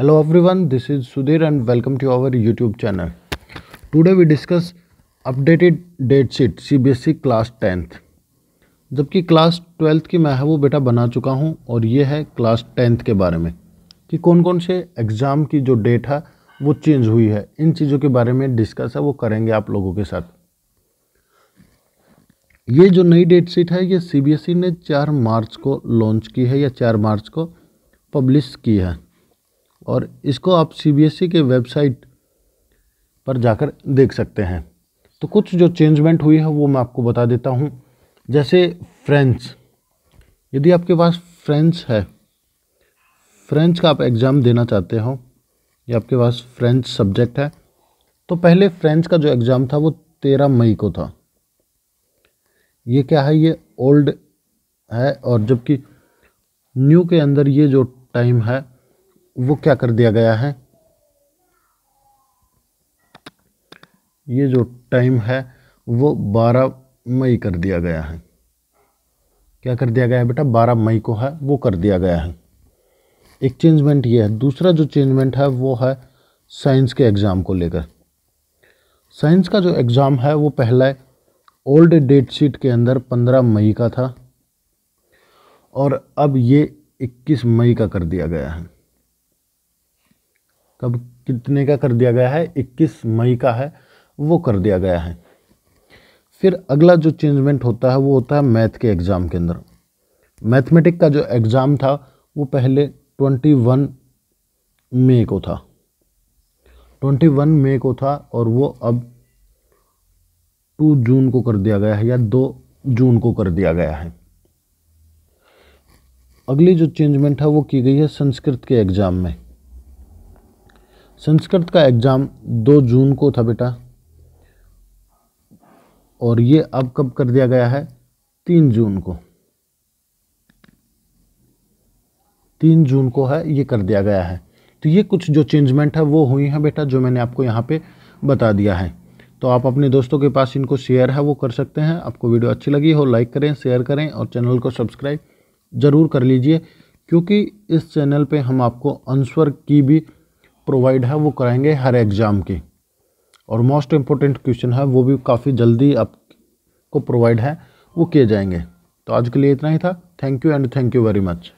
hello everyone this is Sudhir and welcome to our YouTube channel today we discuss updated date sheet CBSE class tenth जबकि class twelfth की मैं है वो बेटा बना चुका हूँ और ये है क्लास टेंथ के बारे में कि कौन कौन से एग्ज़ाम की जो डेट है वो चेंज हुई है इन चीज़ों के बारे में डिस्कस है वो करेंगे आप लोगों के साथ ये जो नई डेट शीट है ये सीबीएसई e ने चार मार्च को लॉन्च की है या चार मार्च को पब्लिश की है और इसको आप सीबीएसई e के वेबसाइट पर जाकर देख सकते हैं तो कुछ जो चेंजमेंट हुई है वो मैं आपको बता देता हूँ जैसे फ्रेंच यदि आपके पास फ्रेंच है फ्रेंच का आप एग्ज़ाम देना चाहते हो या आपके पास फ्रेंच सब्जेक्ट है तो पहले फ्रेंच का जो एग्ज़ाम था वो तेरह मई को था ये क्या है ये ओल्ड है और जबकि न्यू के अंदर ये जो टाइम है वो क्या कर दिया गया है ये जो टाइम है वो 12 मई कर दिया गया है क्या कर दिया गया है बेटा 12 मई को है वो कर दिया गया है एक चेंजमेंट ये है दूसरा जो चेंजमेंट है वो है साइंस के एग्ज़ाम को लेकर साइंस का जो एग्ज़ाम है वो पहला ओल्ड डेट शीट के अंदर 15 मई का था और अब ये 21 मई का कर दिया गया है कब कितने का कर दिया गया है 21 मई का है वो कर दिया गया है फिर अगला जो चेंजमेंट होता है वो होता है मैथ के एग्ज़ाम के अंदर मैथमेटिक का जो एग्ज़ाम था वो पहले 21 मई को था 21 मई को था और वो अब 2 जून को कर दिया गया है या 2 जून को कर दिया गया है अगली जो चेंजमेंट है वो की गई है संस्कृत के एग्ज़ाम में संस्कृत का एग्ज़ाम दो जून को था बेटा और ये अब कब कर दिया गया है तीन जून को तीन जून को है ये कर दिया गया है तो ये कुछ जो चेंजमेंट है वो हुई है बेटा जो मैंने आपको यहाँ पे बता दिया है तो आप अपने दोस्तों के पास इनको शेयर है वो कर सकते हैं आपको वीडियो अच्छी लगी हो लाइक करें शेयर करें और चैनल को सब्सक्राइब ज़रूर कर लीजिए क्योंकि इस चैनल पे हम आपको अनस्वर की भी प्रोवाइड है वो कराएंगे हर एग्ज़ाम की और मोस्ट इम्पोर्टेंट क्वेश्चन है वो भी काफ़ी जल्दी आपको प्रोवाइड है वो किए जाएंगे तो आज के लिए इतना ही था thank you and thank you very much